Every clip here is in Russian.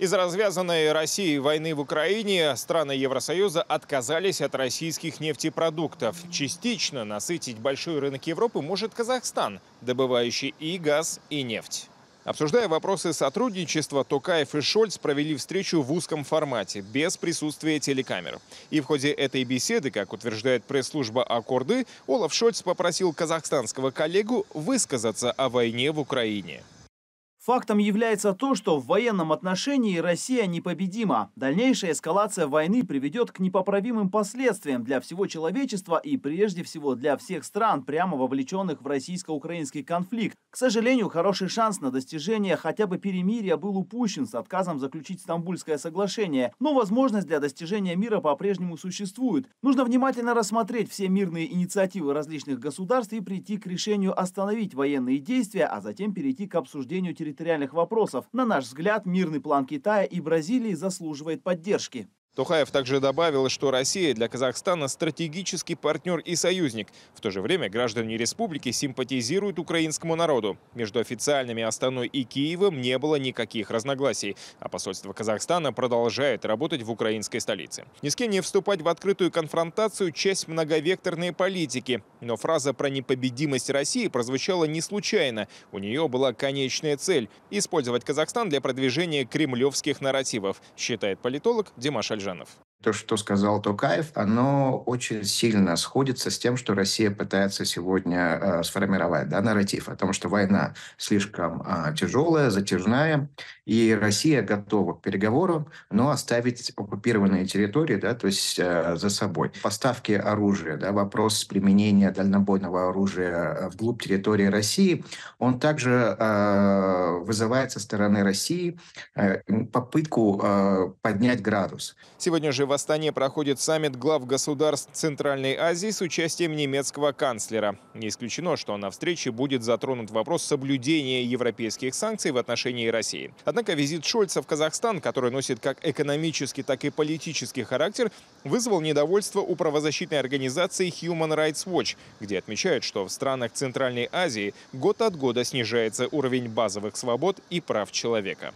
Из развязанной России войны в Украине страны Евросоюза отказались от российских нефтепродуктов. Частично насытить большой рынок Европы может Казахстан, добывающий и газ, и нефть. Обсуждая вопросы сотрудничества, Токаев и Шольц провели встречу в узком формате, без присутствия телекамер. И в ходе этой беседы, как утверждает пресс-служба «Аккорды», Олаф Шольц попросил казахстанского коллегу высказаться о войне в Украине. Фактом является то, что в военном отношении Россия непобедима. Дальнейшая эскалация войны приведет к непоправимым последствиям для всего человечества и прежде всего для всех стран, прямо вовлеченных в российско-украинский конфликт. К сожалению, хороший шанс на достижение хотя бы перемирия был упущен с отказом заключить Стамбульское соглашение. Но возможность для достижения мира по-прежнему существует. Нужно внимательно рассмотреть все мирные инициативы различных государств и прийти к решению остановить военные действия, а затем перейти к обсуждению территории территориальных вопросов, на наш взгляд, мирный план Китая и Бразилии заслуживает поддержки. Тухаев также добавил, что Россия для Казахстана стратегический партнер и союзник. В то же время граждане республики симпатизируют украинскому народу. Между официальными Астаной и Киевом не было никаких разногласий, а посольство Казахстана продолжает работать в украинской столице. Ни с кем не вступать в открытую конфронтацию – часть многовекторной политики. Но фраза про непобедимость России прозвучала не случайно. У нее была конечная цель – использовать Казахстан для продвижения кремлевских нарративов, считает политолог Димаш Альжанов то, что сказал Токаев, оно очень сильно сходится с тем, что Россия пытается сегодня э, сформировать, да, нарратив о том, что война слишком э, а, тяжелая, затяжная, и Россия готова к переговорам, но оставить оккупированные территории, да, то есть э, за собой. Поставки оружия, да, вопрос применения дальнобойного оружия э, вглубь территории России, он также э, вызывает со стороны России э, попытку э, поднять градус. Сегодня же в Астане проходит саммит глав государств Центральной Азии с участием немецкого канцлера. Не исключено, что на встрече будет затронут вопрос соблюдения европейских санкций в отношении России. Однако визит Шольца в Казахстан, который носит как экономический, так и политический характер, вызвал недовольство у правозащитной организации Human Rights Watch, где отмечают, что в странах Центральной Азии год от года снижается уровень базовых свобод свобод и прав человека.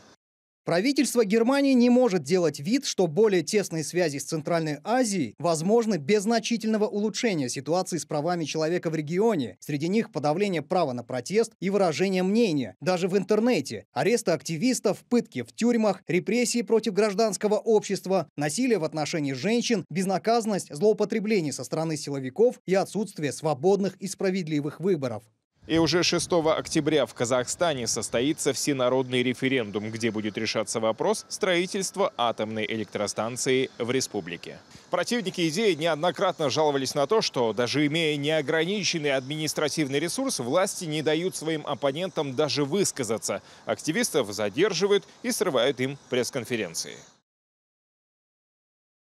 Правительство Германии не может делать вид, что более тесные связи с Центральной Азией возможны без значительного улучшения ситуации с правами человека в регионе. Среди них подавление права на протест и выражение мнения, даже в интернете, аресты активистов, пытки в тюрьмах, репрессии против гражданского общества, насилие в отношении женщин, безнаказанность, злоупотребление со стороны силовиков и отсутствие свободных и справедливых выборов. И уже 6 октября в Казахстане состоится всенародный референдум, где будет решаться вопрос строительства атомной электростанции в республике. Противники идеи неоднократно жаловались на то, что даже имея неограниченный административный ресурс, власти не дают своим оппонентам даже высказаться. Активистов задерживают и срывают им пресс-конференции.